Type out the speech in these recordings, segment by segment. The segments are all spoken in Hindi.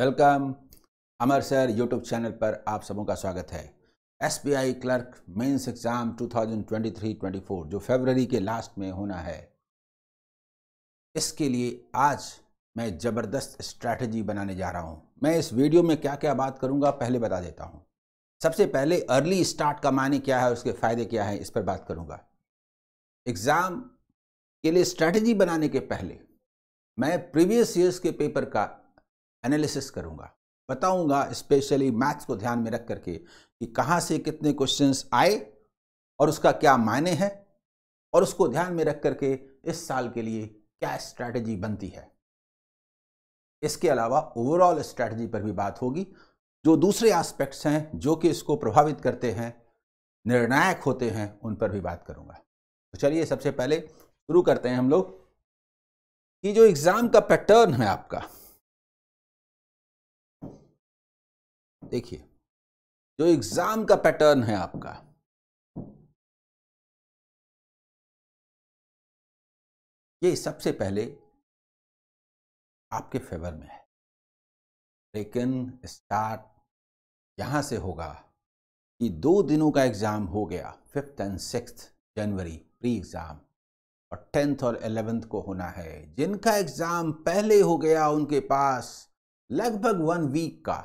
Welcome Amar sir YouTube channel पर आप सबों का स्वागत है एसबीआई क्लर्क मेंस एग्ज़ाम 2023-24 जो फरवरी के लास्ट में होना है इसके लिए आज मैं ज़बरदस्त स्ट्रैटेजी बनाने जा रहा हूँ मैं इस वीडियो में क्या क्या बात करूँगा पहले बता देता हूँ सबसे पहले अर्ली स्टार्ट का मायने क्या है उसके फ़ायदे क्या हैं इस पर बात करूँगा एग्ज़ाम के लिए स्ट्रैटेजी बनाने के पहले मैं प्रीवियस ईयर्स के पेपर का एनालिसिस करूँगा बताऊँगा स्पेशली मैथ्स को ध्यान में रख करके कि कहाँ से कितने क्वेश्चंस आए और उसका क्या मायने हैं और उसको ध्यान में रख करके इस साल के लिए क्या स्ट्रैटेजी बनती है इसके अलावा ओवरऑल स्ट्रैटेजी पर भी बात होगी जो दूसरे एस्पेक्ट्स हैं जो कि इसको प्रभावित करते हैं निर्णायक होते हैं उन पर भी बात करूंगा तो चलिए सबसे पहले शुरू करते हैं हम लोग कि जो एग्ज़ाम का पैटर्न है आपका देखिए जो एग्जाम का पैटर्न है आपका ये सबसे पहले आपके फेवर में है लेकिन स्टार्ट यहां से होगा कि दो दिनों का एग्ज़ाम हो गया फिफ्थ एंड सिक्स जनवरी प्री एग्ज़ाम और टेंथ और एलेवेंथ को होना है जिनका एग्ज़ाम पहले हो गया उनके पास लगभग वन वीक का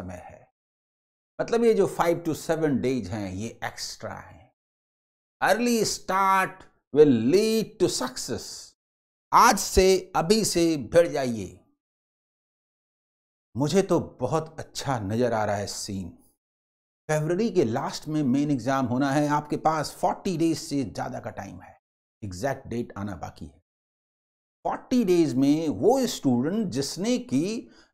समय है मतलब ये जो फाइव टू सेवन डेज हैं ये एक्स्ट्रा है early start will lead to success आज से अभी से भिड़ जाइए मुझे तो बहुत अच्छा नज़र आ रहा है सीन फेबररी के लास्ट में मेन एग्ज़ाम होना है आपके पास फोर्टी डेज से ज़्यादा का टाइम है एग्जैक्ट डेट आना बाकी है 40 डेज में वो स्टूडेंट जिसने कि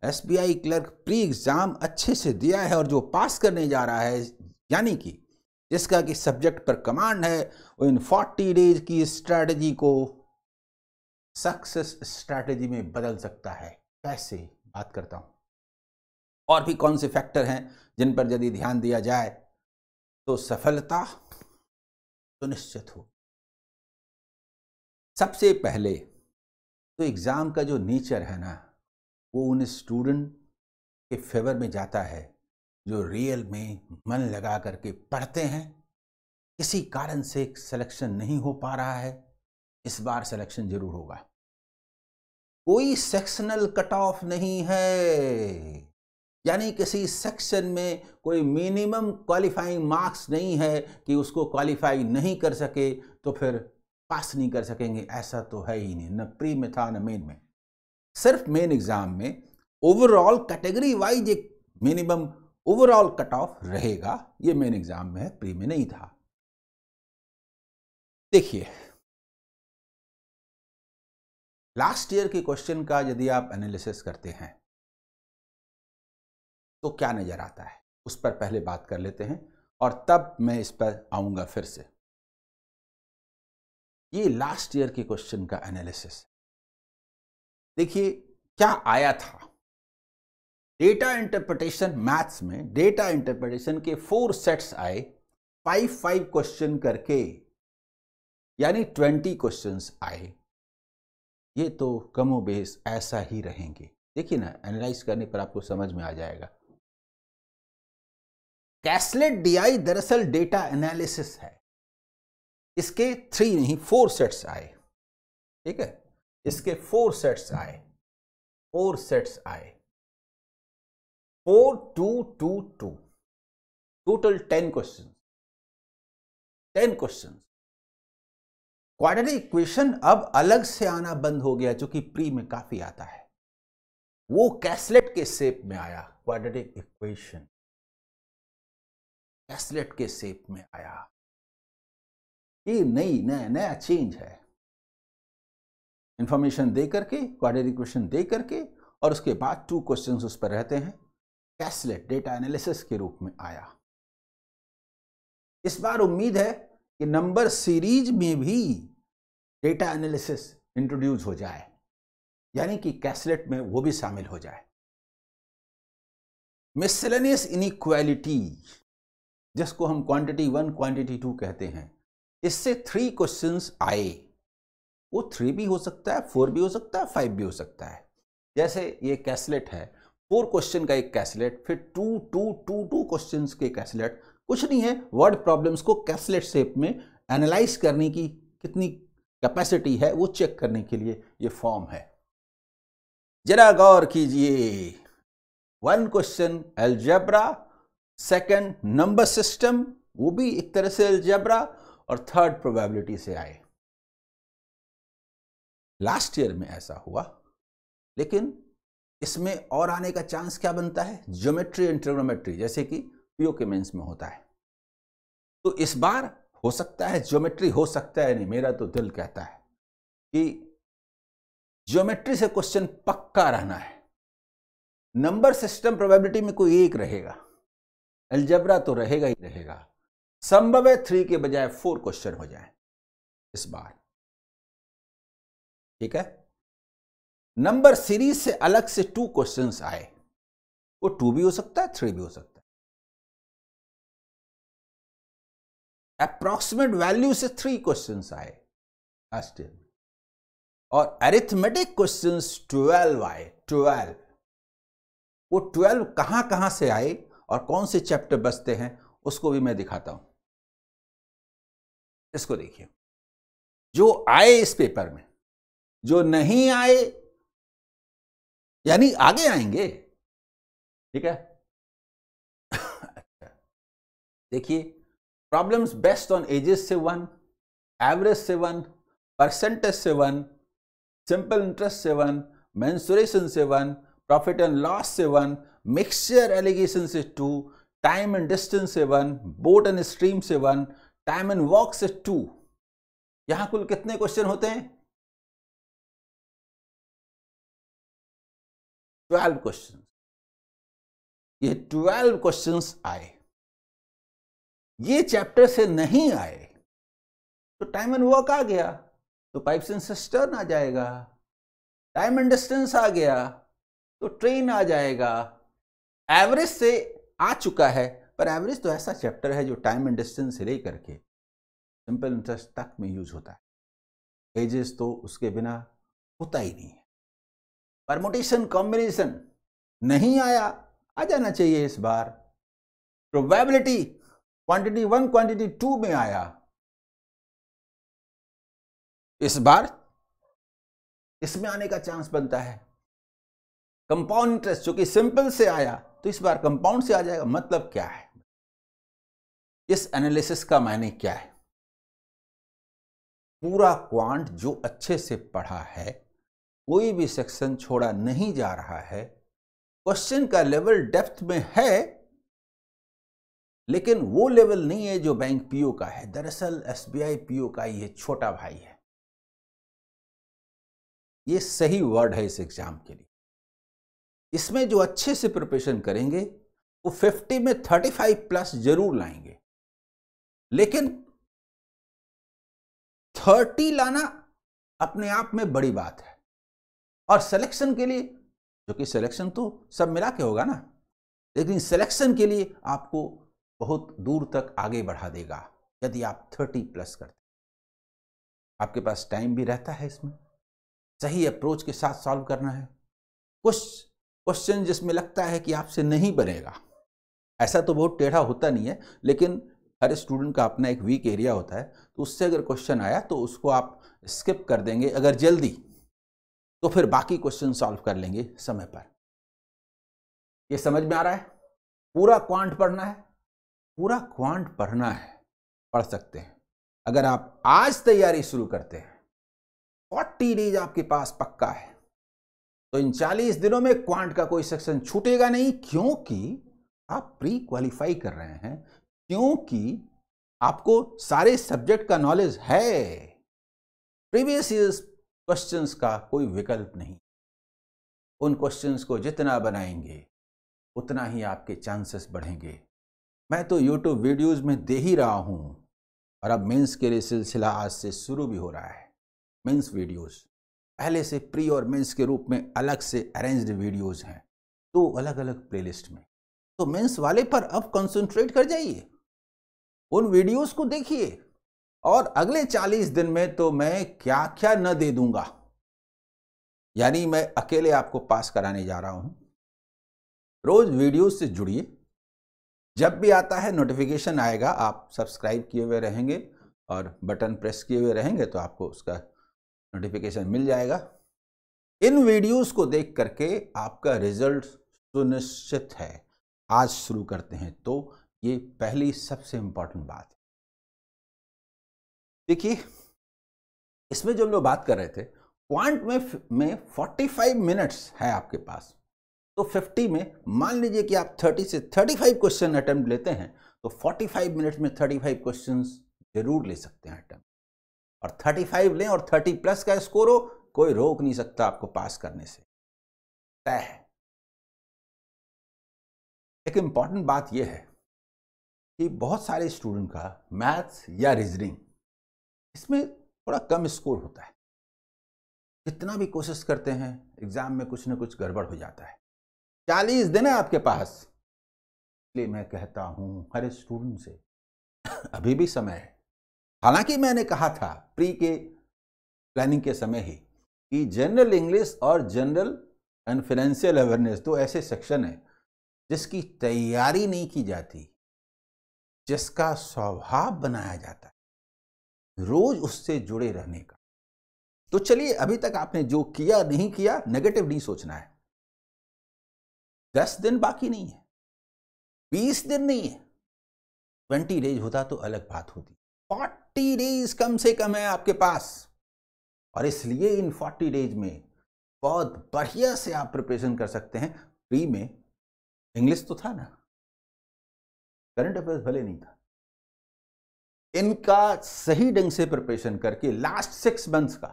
S B I clerk pre exam अच्छे से दिया है और जो पास करने जा रहा है यानी कि जिसका कि सब्जेक्ट पर कमांड है वो इन 40 डेज की स्ट्रैटेजी को सक्सेस स्ट्रैटेजी में बदल सकता है कैसे बात करता हूँ और भी कौन से फैक्टर हैं जिन पर यदि ध्यान दिया जाए तो सफलता सुनिश्चित तो हो सबसे पहले तो एग्ज़ाम का जो नेचर है ना वो उन स्टूडेंट के फेवर में जाता है जो रियल में मन लगा करके पढ़ते हैं किसी कारण से सिलेक्शन नहीं हो पा रहा है इस बार सिलेक्शन जरूर होगा कोई सेक्शनल कट ऑफ नहीं है यानी किसी सेक्शन में कोई मिनिमम क्वालिफाइंग मार्क्स नहीं है कि उसको क्वालिफाई नहीं कर सके तो फिर पास नहीं कर सकेंगे ऐसा तो है ही नहीं न प्री में था न मेन में सिर्फ मेन एग्जाम में ओवरऑल कैटेगरी वाइज एक मिनिमम ओवरऑल कट ऑफ रहेगा ये मेन एग्जाम में है प्री में नहीं था देखिए लास्ट ईयर के क्वेश्चन का यदि आप एनालिसिस करते हैं तो क्या नज़र आता है उस पर पहले बात कर लेते हैं और तब मैं इस पर आऊंगा फिर से ये लास्ट ईयर के क्वेश्चन का एनालिसिस देखिए क्या आया था डेटा इंटरप्रिटेशन मैथ्स में डेटा इंटरप्रिटेशन के फोर सेट्स आए फाइव फाइव क्वेश्चन करके यानी ट्वेंटी क्वेश्चंस आए ये तो कमो बेस ऐसा ही रहेंगे देखिए ना एनालाइज करने पर आपको समझ में आ जाएगा कैसलेट डीआई दरअसल डेटा एनालिसिस है इसके थ्री नहीं फोर सेट्स आए ठीक है इसके फोर सेट्स आए फोर सेट्स आए four two two two total ten question ten question quadratic equation अब अलग से आना बंद हो गया जो कि प्री में काफी आता है वो कैसलेट के सेप में आया क्वाड्रेटिक इक्वेशन कैसलेट के सेप में आया ये नई नया नया चेंज है इंफॉर्मेशन दे करके क्वाड्रेटिक क्वेश्चन दे करके और उसके बाद टू क्वेश्चन उस पर रहते हैं कैसलेट डेटा एनालिसिस के रूप में आया इस बार उम्मीद है कि नंबर सीरीज में भी डेटा एनालिसिस इंट्रोड्यूस हो जाए यानी कि कैसलेट में वो भी शामिल हो जाए मिसलेनियस इनिक्वालिटी जिसको हम क्वांटिटी वन क्वांटिटी टू कहते हैं इससे थ्री क्वेश्चंस आए वो थ्री भी हो सकता है फोर भी हो सकता है फाइव भी हो सकता है जैसे ये कैसलेट है फोर क्वेश्चन का एक कैसलेट फिर two two two two question के कैसलेट कुछ नहीं है वर्ड प्रॉब्लम्स को कैसलेट शेप में एनालाइज करने की कितनी कैपेसिटी है वो चेक करने के लिए ये फॉर्म है जरा गौर कीजिए one question algebra second number system वो भी एक तरह से एल्जेब्रा और थर्ड प्रोबेबिलिटी से आए लास्ट ईयर में ऐसा हुआ लेकिन इसमें और आने का चांस क्या बनता है ज्योमेट्री एंड ट्रिग्नोमेट्री जैसे कि पीओ के मेंस में होता है तो इस बार हो सकता है ज्योमेट्री हो सकता है नहीं मेरा तो दिल कहता है कि ज्योमेट्री से क्वेश्चन पक्का रहना है नंबर सिस्टम प्रोबेबिलिटी में कोई एक रहेगा अलजबरा तो रहेगा ही रहेगा संभव है थ्री के बजाय फोर क्वेश्चन हो जाए इस बार ठीक है नंबर सीरीज से अलग से टू क्वेश्चंस आए वो टू भी हो सकता है थ्री भी हो सकता है अप्रॉक्सीमेट वैल्यू से थ्री क्वेश्चंस आए लास्ट ईयर और अरिथमेटिक क्वेश्चंस ट्वेल्व आए ट्वेल्व वो ट्वेल्व कहां कहां से आए और कौन से चैप्टर बचते हैं उसको भी मैं दिखाता हूं इसको देखिए जो आए इस पेपर में जो नहीं आए यानी आगे आएंगे ठीक है अच्छा। देखिए प्रॉब्लम्स बेस्ट ऑन एजेस से वन एवरेज से वन परसेंटेज से वन सिंपल इंटरेस्ट से वन मैंसुरेशन से वन प्रॉफिट एंड लॉस से वन मिक्सचर एलिगेशन से टू टाइम एंड डिस्टेंस से वन बोट एंड स्ट्रीम से वन टाइम एंड वर्क से टू यहां कुल कितने क्वेश्चन होते हैं ट्वेल्व क्वेश्चन ये ट्वेल्व क्वेश्चंस आए ये चैप्टर से नहीं आए तो टाइम एंड वर्क आ गया तो पाइप्स एंड सिस्टर्न आ जाएगा टाइम एंड डिस्टेंस आ गया तो ट्रेन आ जाएगा एवरेज से आ चुका है पर एवरेज तो ऐसा चैप्टर है जो टाइम एंड डिस्टेंस से लेकर के सिंपल इंटरेस्ट तक में यूज होता है एजेस तो उसके बिना होता ही नहीं है परमोटेशन कॉम्बिनेशन नहीं आया आ जाना चाहिए इस बार probability quantity one quantity two में आया इस बार इसमें आने का चांस बनता है कंपाउंड इंटरेस्ट चूंकि सिंपल से आया तो इस बार कंपाउंड से आ जाएगा मतलब क्या है इस एनालिसिस का मायने क्या है पूरा क्वांट जो अच्छे से पढ़ा है कोई भी सेक्शन छोड़ा नहीं जा रहा है क्वेश्चन का लेवल डेप्थ में है लेकिन वो लेवल नहीं है जो बैंक पीओ का है दरअसल एसबीआई पीओ का ये छोटा भाई है ये सही वर्ड है इस एग्जाम के लिए इसमें जो अच्छे से प्रिपरेशन करेंगे वो 50 में 35 प्लस जरूर लाएंगे लेकिन थर्टी लाना अपने आप में बड़ी बात है और सिलेक्शन के लिए जो कि सिलेक्शन तो सब मिला के होगा ना लेकिन सिलेक्शन के लिए आपको बहुत दूर तक आगे बढ़ा देगा यदि आप थर्टी प्लस करते आपके पास टाइम भी रहता है इसमें सही अप्रोच के साथ सॉल्व करना है कुछ क्वेश्चन जिसमें लगता है कि आपसे नहीं बनेगा ऐसा तो बहुत टेढ़ा होता नहीं है लेकिन हर स्टूडेंट का अपना एक वीक एरिया होता है तो उससे अगर क्वेश्चन आया तो उसको आप स्किप कर देंगे अगर जल्दी तो फिर बाकी क्वेश्चन सॉल्व कर लेंगे समय पर ये समझ में आ रहा है पूरा क्वांट पढ़ना है पूरा क्वांट पढ़ना है पढ़ सकते हैं अगर आप आज तैयारी शुरू करते हैं फोर्टी डेज आपके पास पक्का है तो इन चालीस दिनों में क्वांट का कोई सेक्शन छूटेगा नहीं क्योंकि आप प्री क्वालिफाई कर रहे हैं क्योंकि आपको सारे सब्जेक्ट का नॉलेज है प्रीवियस ईयर्स क्वेश्चंस का कोई विकल्प नहीं उन क्वेश्चंस को जितना बनाएंगे उतना ही आपके चांसेस बढ़ेंगे मैं तो यूट्यूब वीडियोस में दे ही रहा हूँ और अब मेंस के लिए सिलसिला आज से शुरू भी हो रहा है मेंस वीडियोस पहले से प्री और मेंस के रूप में अलग से अरेंज्ड वीडियोस हैं दो तो अलग अलग प्लेलिस्ट में तो मेंस वाले पर अब कंसंट्रेट कर जाइए उन वीडियोस को देखिए और अगले चालीस दिन में तो मैं क्या क्या न दे दूंगा यानी मैं अकेले आपको पास कराने जा रहा हूं रोज वीडियो से जुड़िए जब भी आता है नोटिफिकेशन आएगा आप सब्सक्राइब किए हुए रहेंगे और बटन प्रेस किए हुए रहेंगे तो आपको उसका नोटिफिकेशन मिल जाएगा इन वीडियोस को देख करके आपका रिजल्ट सुनिश्चित है आज शुरू करते हैं तो ये पहली सबसे इंपॉर्टेंट बात है देखिए इसमें जो हम लोग बात कर रहे थे क्वांट में में 45 मिनट्स है आपके पास तो 50 में मान लीजिए कि आप 30 से 35 क्वेश्चन अटेम्प्ट लेते हैं तो 45 मिनट्स में 35 क्वेश्चंस जरूर ले सकते हैं अटेम्प्ट और 35 लें और 30 प्लस का स्कोर हो कोई रोक नहीं सकता आपको पास करने से तय है एक इंपॉर्टेंट बात यह है कि बहुत सारे स्टूडेंट का मैथ्स या रीजनिंग इसमें थोड़ा कम स्कोर होता है कितना भी कोशिश करते हैं एग्ज़ाम में कुछ ना कुछ गड़बड़ हो जाता है चालीस दिन है आपके पास इसलिए मैं कहता हूं हर स्टूडेंट से अभी भी समय है हालांकि मैंने कहा था प्री के प्लानिंग के समय ही कि जनरल इंग्लिश और जनरल एंड फाइनेंशियल अवेयरनेस दो ऐसे सेक्शन है जिसकी तैयारी नहीं की जाती जिसका स्वभाव बनाया जाता है रोज उससे जुड़े रहने का तो चलिए अभी तक आपने जो किया नहीं किया नेगेटिव नहीं सोचना है दस दिन बाकी नहीं है बीस दिन नहीं है ट्वेंटी डेज होता तो अलग बात होती फोर्टी डेज कम से कम है आपके पास और इसलिए इन फोर्टी डेज में बहुत बढ़िया से आप प्रिपरेशन कर सकते हैं फ्री में इंग्लिश तो था ना करंट अफेयर्स भले नहीं था इनका सही ढंग से प्रिपरेशन करके लास्ट सिक्स मंथ्स का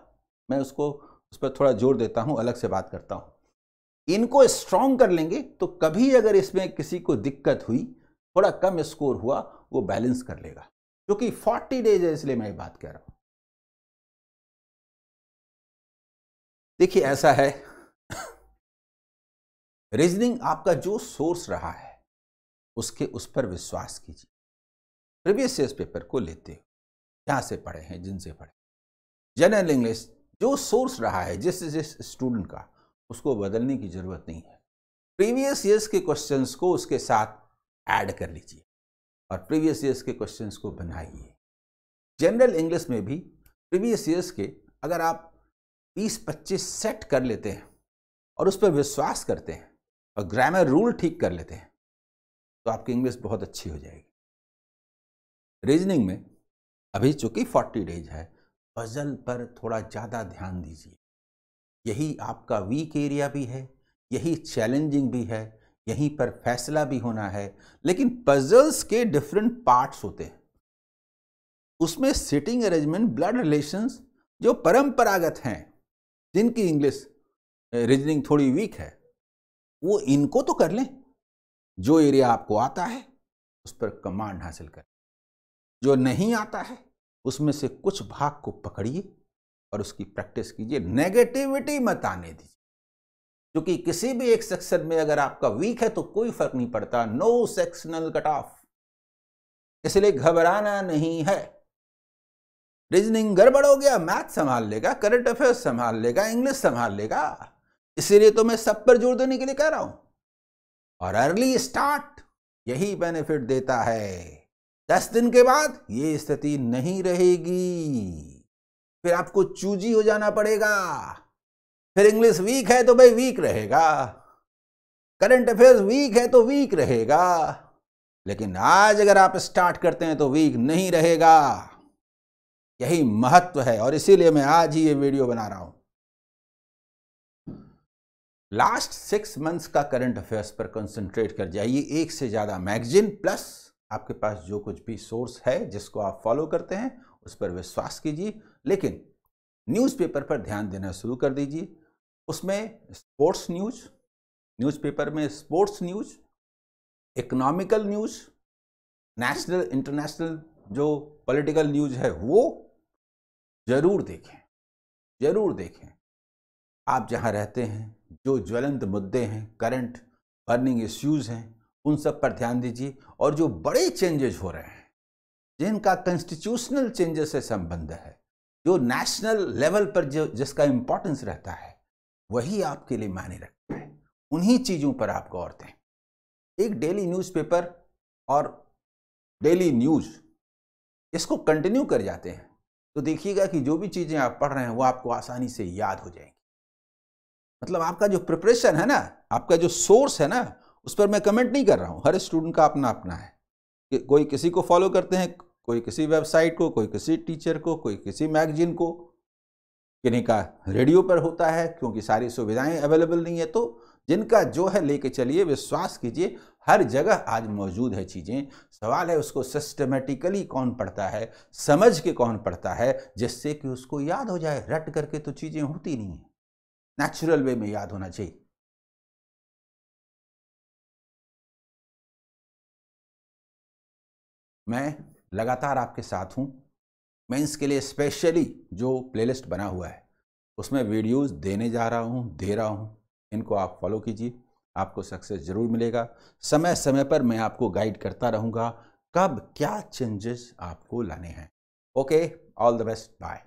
मैं उसको उस पर थोड़ा जोर देता हूं अलग से बात करता हूं इनको स्ट्रांग कर लेंगे तो कभी अगर इसमें किसी को दिक्कत हुई थोड़ा कम स्कोर हुआ वो बैलेंस कर लेगा क्योंकि फोर्टी डेज है इसलिए मैं बात कह रहा हूं देखिए ऐसा है रीजनिंग आपका जो सोर्स रहा है उसके उस पर विश्वास कीजिए प्रीवियस ईयर पेपर को लेते हो यहाँ से पढ़े हैं जिनसे पढ़े जनरल इंग्लिश जो सोर्स रहा है जिस जिस स्टूडेंट का उसको बदलने की ज़रूरत नहीं है प्रीवियस ईयर्स के क्वेश्चंस को उसके साथ ऐड कर लीजिए और प्रीवियस ईयर्स के क्वेश्चंस को बनाइए जनरल इंग्लिश में भी प्रीवियस ईयर्स के अगर आप 20-25 सेट कर लेते हैं और उस पर विश्वास करते हैं और ग्रामर रूल ठीक कर लेते हैं तो आपकी इंग्लिश बहुत अच्छी हो जाएगी रीजनिंग में अभी चूंकि फोर्टी डेज है पजल पर थोड़ा ज़्यादा ध्यान दीजिए यही आपका वीक एरिया भी है यही चैलेंजिंग भी है यहीं पर फैसला भी होना है लेकिन पजल्स के डिफरेंट पार्ट्स होते हैं उसमें सिटिंग अरेंजमेंट ब्लड रिलेशंस जो परंपरागत हैं जिनकी इंग्लिश रीजनिंग थोड़ी वीक है वो इनको तो कर लें जो एरिया आपको आता है उस पर कमांड हासिल करें जो नहीं आता है उसमें से कुछ भाग को पकड़िए और उसकी प्रैक्टिस कीजिए नेगेटिविटी मत आने दीजिए क्योंकि किसी भी एक सेक्शन में अगर आपका वीक है तो कोई फर्क नहीं पड़ता नो सेक्शनल कट ऑफ इसलिए घबराना नहीं है रीजनिंग गड़बड़ हो गया मैथ संभाल लेगा करंट अफेयर्स संभाल लेगा इंग्लिश संभाल लेगा इसीलिए तो मैं सब पर जोर देने के लिए कह रहा हूं और अर्ली स्टार्ट यही बेनिफिट देता है दस दिन के बाद ये स्थिति नहीं रहेगी फिर आपको चूजी हो जाना पड़ेगा फिर इंग्लिश वीक है तो भाई वीक रहेगा करंट अफेयर्स वीक है तो वीक रहेगा लेकिन आज अगर आप स्टार्ट करते हैं तो वीक नहीं रहेगा यही महत्व है और इसीलिए मैं आज ही ये वीडियो बना रहा हूं लास्ट सिक्स मंथ्स का करंट अफेयर्स पर कंसंट्रेट कर जाइए एक से ज़्यादा मैगजीन प्लस आपके पास जो कुछ भी सोर्स है जिसको आप फॉलो करते हैं उस पर विश्वास कीजिए लेकिन न्यूज़पेपर पर ध्यान देना शुरू कर दीजिए उसमें स्पोर्ट्स न्यूज न्यूज़पेपर में sports news economical news national international जो पॉलिटिकल न्यूज है वो ज़रूर देखें ज़रूर देखें आप जहां रहते हैं जो ज्वलंत मुद्दे हैं करंट अर्निंग इश्यूज़ हैं उन सब पर ध्यान दीजिए और जो बड़े चेंजेस हो रहे हैं जिनका कंस्टिट्यूशनल चेंजेस से संबंध है जो नेशनल लेवल पर जो जिसका इंपॉर्टेंस रहता है वही आपके लिए मायने रखता है उन्हीं चीज़ों पर आप गौर दें एक डेली न्यूज़पेपर और डेली न्यूज़ इसको कंटिन्यू कर जाते हैं तो देखिएगा कि जो भी चीज़ें आप पढ़ रहे हैं वो आपको आसानी से याद हो जाएंगी मतलब आपका जो प्रिपरेशन है ना आपका जो सोर्स है ना उस पर मैं कमेंट नहीं कर रहा हूँ हर स्टूडेंट का अपना अपना है कि कोई किसी को फॉलो करते हैं कोई किसी वेबसाइट को कोई किसी टीचर को कोई किसी मैगजीन को किन्हीं का रेडियो पर होता है क्योंकि सारी सुविधाएं अवेलेबल नहीं है तो जिनका जो है लेके चलिए विश्वास कीजिए हर जगह आज मौजूद है चीज़ें सवाल है उसको सिस्टमेटिकली कौन पढ़ता है समझ के कौन पढ़ता है जिससे कि उसको याद हो जाए रट करके तो चीज़ें होती नहीं हैं नेचुरल वे में याद होना चाहिए मैं लगातार आपके साथ हूं मेंस के लिए स्पेशली जो प्लेलिस्ट बना हुआ है उसमें वीडियोस देने जा रहा हूं दे रहा हूँ इनको आप फॉलो कीजिए आपको सक्सेस ज़रूर मिलेगा समय समय पर मैं आपको गाइड करता रहूंगा कब क्या चेंजेस आपको लाने हैं okay all the best bye